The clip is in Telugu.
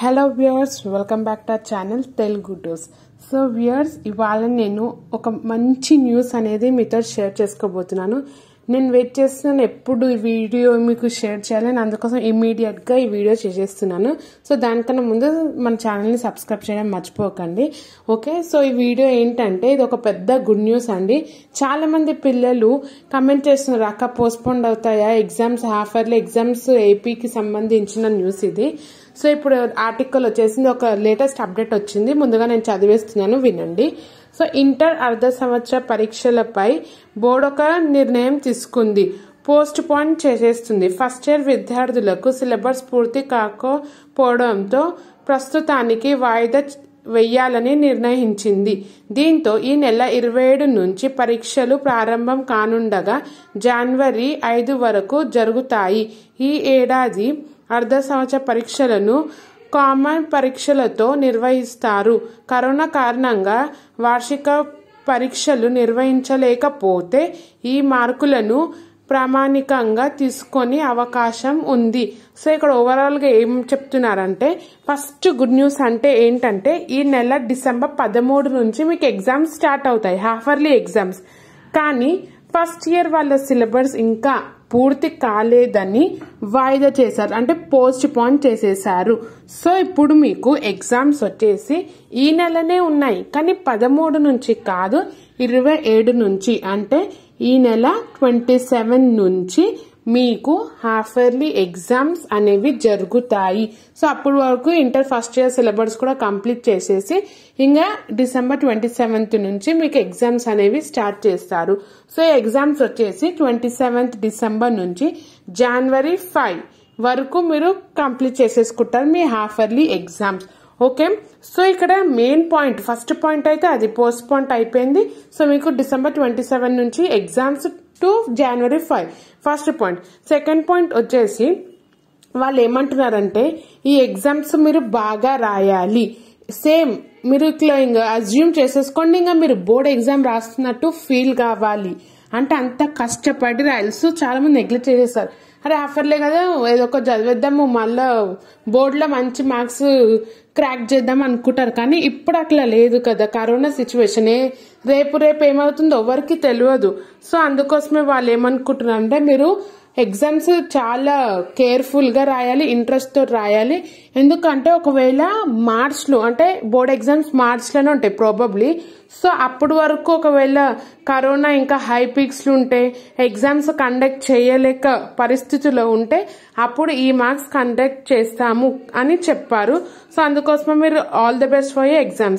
hello viewers welcome back to our channel Telugu dose so viewers ఇవాళ నేను ఒక మంచి న్యూస్ అనేది మీతో షేర్ చేసుకోబోతున్నాను నేను వెయిట్ చేస్తున్నాను ఎప్పుడు ఈ వీడియో మీకు షేర్ చేయాలని అందుకోసం ఇమీడియట్గా ఈ వీడియో చేసేస్తున్నాను సో దానికన్నా ముందు మన ఛానల్ని సబ్స్క్రైబ్ చేయడం మర్చిపోకండి ఓకే సో ఈ వీడియో ఏంటంటే ఇది ఒక పెద్ద గుడ్ న్యూస్ అండి చాలామంది పిల్లలు కమెంట్ చేస్తున్నారు అక్క పోస్ట్పోండ్ అవుతాయా ఎగ్జామ్స్ హాఫ్ ఎగ్జామ్స్ ఏపీకి సంబంధించిన న్యూస్ ఇది సో ఇప్పుడు ఆర్టికల్ వచ్చేసింది ఒక లేటెస్ట్ అప్డేట్ వచ్చింది ముందుగా నేను చదివేస్తున్నాను వినండి సో ఇంటర్ అర్ధ సంవత్సర పరీక్షలపై బోర్డు ఒక నిర్ణయం తీసుకుంది పోస్ట్ పోన్ చేసేస్తుంది ఫస్ట్ ఇయర్ విద్యార్థులకు సిలబస్ పూర్తి కాకపోవడంతో ప్రస్తుతానికి వాయిదా వెయ్యాలని నిర్ణయించింది దీంతో ఈ నెల ఇరవై ఏడు నుంచి పరీక్షలు ప్రారంభం కానుండగా జనవరి ఐదు వరకు జరుగుతాయి ఈ ఏడాది అర్ధ సంవత్సర పరీక్షలను కామన్ పరీక్షలతో నిర్వహిస్తారు కరోనా కారణంగా వార్షిక పరీక్షలు నిర్వహించలేకపోతే ఈ మార్కులను ప్రామాణికంగా తీసుకొని అవకాశం ఉంది సో ఇక్కడ ఓవరాల్గా ఏం చెప్తున్నారంటే ఫస్ట్ గుడ్ న్యూస్ అంటే ఏంటంటే ఈ నెల డిసెంబర్ పదమూడు నుంచి మీకు ఎగ్జామ్స్ స్టార్ట్ అవుతాయి హాఫర్లీ ఎగ్జామ్స్ కానీ ఫస్ట్ ఇయర్ వాళ్ళ సిలబస్ ఇంకా పూర్తి కాలేదని వాయిదా చేశారు అంటే పోస్ట్ పోన్ చేసేశారు సో ఇప్పుడు మీకు ఎగ్జామ్స్ వచ్చేసి ఈ నెలనే ఉన్నాయి కానీ పదమూడు నుంచి కాదు ఇరవై ఏడు నుంచి అంటే ఈ నెల ట్వంటీ సెవెన్ నుంచి మీకు హాఫ్ ఇయర్లీ ఎగ్జామ్స్ అనేవి జరుగుతాయి సో అప్పటి వరకు ఇంటర్ ఫస్ట్ ఇయర్ సిలబస్ కూడా కంప్లీట్ చేసేసి ఇంకా డిసెంబర్ ట్వంటీ సెవెంత్ నుంచి మీకు ఎగ్జామ్స్ అనేవి స్టార్ట్ చేస్తారు సో ఎగ్జామ్స్ వచ్చేసి ట్వంటీ సెవెంత్ డిసెంబర్ నుంచి జనవరి ఫైవ్ వరకు మీరు కంప్లీట్ చేసేసుకుంటారు మీ half yearly exams okay so ఇక్కడ మెయిన్ పాయింట్ ఫస్ట్ పాయింట్ అయితే అది పోస్ట్ పాయింట్ అయిపోయింది సో మీకు డిసెంబర్ ట్వంటీ సెవెన్ నుంచి ఎగ్జామ్స్ టు జనవరి five first point second point వచ్చేసి వాళ్ళు ఏమంటున్నారంటే ఈ ఎగ్జామ్స్ మీరు బాగా రాయాలి సేమ్ మీరు ఇట్లా ఇంకా అజ్యూమ్ చేసేసుకోండి ఇంకా మీరు బోర్డ్ ఎగ్జామ్ రాస్తున్నట్టు ఫీల్ కావాలి అంటే అంత కష్టపడి రైల్స్ మంది నెగ్లెక్ట్ చేసేస్తారు అరే ఆఫర్లే కదా ఏదో ఒక చదివేద్దాము మళ్ళీ బోర్డులో మంచి మార్క్స్ క్రాక్ చేద్దాం అనుకుంటారు కానీ ఇప్పుడు అట్లా లేదు కదా కరోనా సిచ్యువేషన్ రేపు రేపు ఏమవుతుందో ఎవరికి తెలియదు సో అందుకోసమే వాళ్ళు ఏమనుకుంటున్నారంటే మీరు ఎగ్జామ్స్ చాలా కేర్ఫుల్గా రాయాలి ఇంట్రెస్ట్తో రాయాలి ఎందుకంటే ఒకవేళ మార్క్స్లో అంటే బోర్డ్ ఎగ్జామ్స్ మార్చ్లోనే ఉంటాయి ప్రాబబ్లీ సో అప్పటి వరకు ఒకవేళ కరోనా ఇంకా హై పీక్స్లు ఉంటే ఎగ్జామ్స్ కండక్ట్ చేయలేక పరిస్థితుల్లో ఉంటే అప్పుడు ఈ మార్క్స్ కండక్ట్ చేస్తాము అని చెప్పారు సో అందుకోసమే మీరు all the best for exams